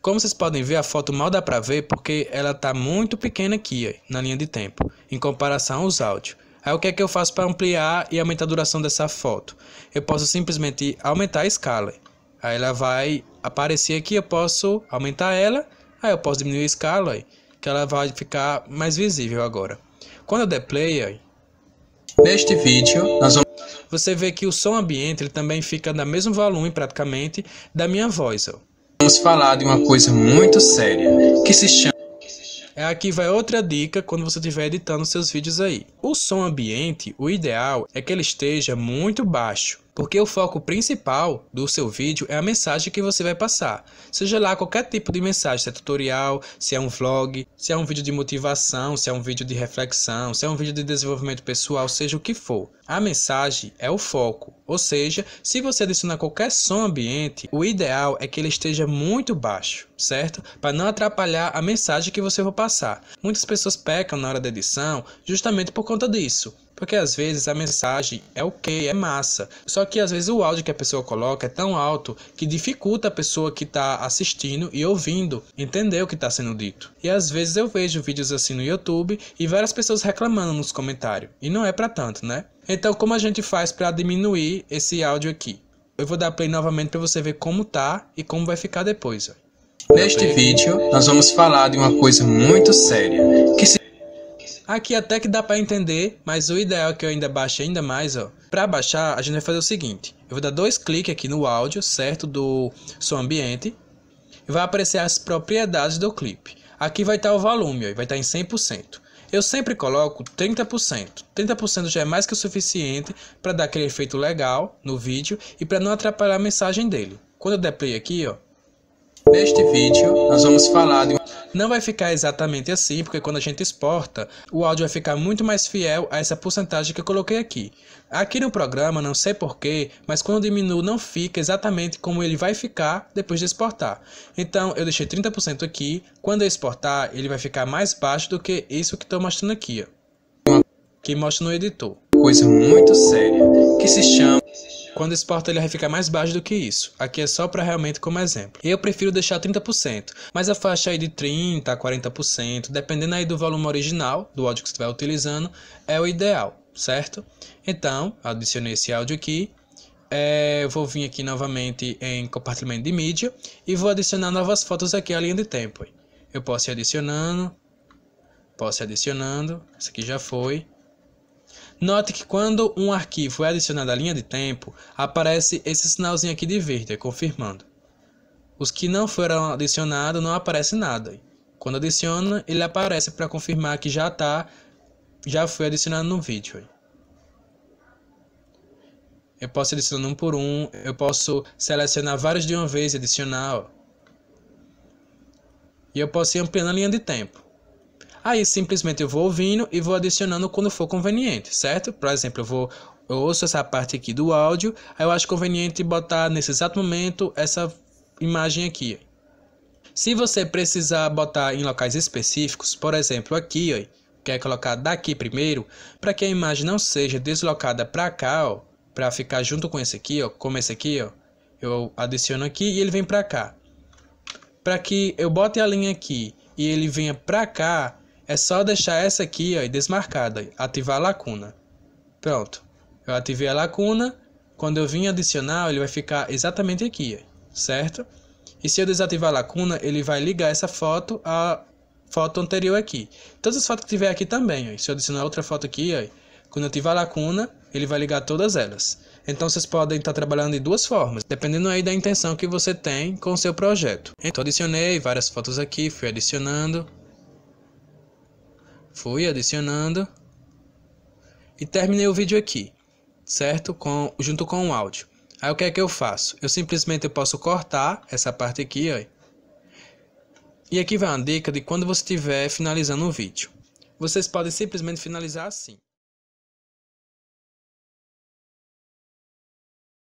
Como vocês podem ver, a foto mal dá para ver porque ela está muito pequena aqui, na linha de tempo, em comparação aos áudios. Aí o que é que eu faço para ampliar e aumentar a duração dessa foto? Eu posso simplesmente aumentar a escala. Aí ela vai aparecer aqui, eu posso aumentar ela, aí eu posso diminuir a escala, que ela vai ficar mais visível agora. Quando eu der play, neste vídeo nós vamos... você vê que o som ambiente ele também fica no mesmo volume praticamente da minha voz. Ó. Vamos falar de uma coisa muito séria que se chama. É aqui vai outra dica quando você estiver editando seus vídeos aí. O som ambiente, o ideal é que ele esteja muito baixo porque o foco principal do seu vídeo é a mensagem que você vai passar. Seja lá qualquer tipo de mensagem, se é tutorial, se é um vlog, se é um vídeo de motivação, se é um vídeo de reflexão, se é um vídeo de desenvolvimento pessoal, seja o que for. A mensagem é o foco, ou seja, se você adicionar qualquer som ambiente, o ideal é que ele esteja muito baixo, certo? Para não atrapalhar a mensagem que você vai passar. Muitas pessoas pecam na hora da edição justamente por conta disso. Porque às vezes a mensagem é ok, é massa. Só que às vezes o áudio que a pessoa coloca é tão alto que dificulta a pessoa que está assistindo e ouvindo entender o que está sendo dito. E às vezes eu vejo vídeos assim no YouTube e várias pessoas reclamando nos comentários. E não é para tanto, né? Então, como a gente faz para diminuir esse áudio aqui? Eu vou dar play novamente para você ver como tá e como vai ficar depois. Ó. Neste vídeo, nós vamos falar de uma coisa muito séria, que se Aqui até que dá para entender, mas o ideal é que eu ainda baixe ainda mais, ó. Para baixar, a gente vai fazer o seguinte. Eu vou dar dois cliques aqui no áudio, certo, do som ambiente. E vai aparecer as propriedades do clipe. Aqui vai estar tá o volume, ó, vai estar tá em 100%. Eu sempre coloco 30%. 30% já é mais que o suficiente para dar aquele efeito legal no vídeo e para não atrapalhar a mensagem dele. Quando eu der play aqui, ó, Neste vídeo, nós vamos falar de... Não vai ficar exatamente assim, porque quando a gente exporta, o áudio vai ficar muito mais fiel a essa porcentagem que eu coloquei aqui. Aqui no programa, não sei porquê, mas quando diminuo não fica exatamente como ele vai ficar depois de exportar. Então, eu deixei 30% aqui, quando eu exportar, ele vai ficar mais baixo do que isso que estou mostrando aqui, ó, que mostra no editor coisa muito séria que se chama quando esse ele vai ficar mais baixo do que isso. Aqui é só para realmente como exemplo. Eu prefiro deixar 30%, mas a faixa aí de 30 a 40%, dependendo aí do volume original do áudio que você estiver utilizando, é o ideal, certo? Então, adicionei esse áudio aqui. É, vou vir aqui novamente em compartilhamento de mídia e vou adicionar novas fotos aqui à linha de tempo. Eu posso ir adicionando, posso ir adicionando, isso aqui já foi, Note que quando um arquivo é adicionado à linha de tempo, aparece esse sinalzinho aqui de verde, confirmando. Os que não foram adicionados não aparece nada. Quando adiciona, ele aparece para confirmar que já tá, já foi adicionado no vídeo. Eu posso adicionar um por um, eu posso selecionar vários de uma vez e adicionar. Ó. E eu posso ir ampliando a linha de tempo. Aí simplesmente eu vou ouvindo e vou adicionando quando for conveniente, certo? Por exemplo, eu vou eu ouço essa parte aqui do áudio, aí eu acho conveniente botar nesse exato momento essa imagem aqui. Se você precisar botar em locais específicos, por exemplo, aqui, ó, quer colocar daqui primeiro, para que a imagem não seja deslocada para cá, para ficar junto com esse aqui, ó, como esse aqui, ó, eu adiciono aqui e ele vem para cá. Para que eu bote a linha aqui e ele venha para cá, é só deixar essa aqui ó, desmarcada, ativar a lacuna. Pronto, eu ativei a lacuna, quando eu vim adicionar ele vai ficar exatamente aqui, certo? E se eu desativar a lacuna, ele vai ligar essa foto à foto anterior aqui. Todas as fotos que tiver aqui também, ó, se eu adicionar outra foto aqui, ó, quando eu ativar a lacuna, ele vai ligar todas elas. Então vocês podem estar trabalhando de duas formas, dependendo aí da intenção que você tem com o seu projeto. Então adicionei várias fotos aqui, fui adicionando, fui adicionando e terminei o vídeo aqui, certo? Com, junto com o áudio. Aí o que é que eu faço? Eu simplesmente posso cortar essa parte aqui, ó. E aqui vai uma dica de quando você estiver finalizando o vídeo. Vocês podem simplesmente finalizar assim.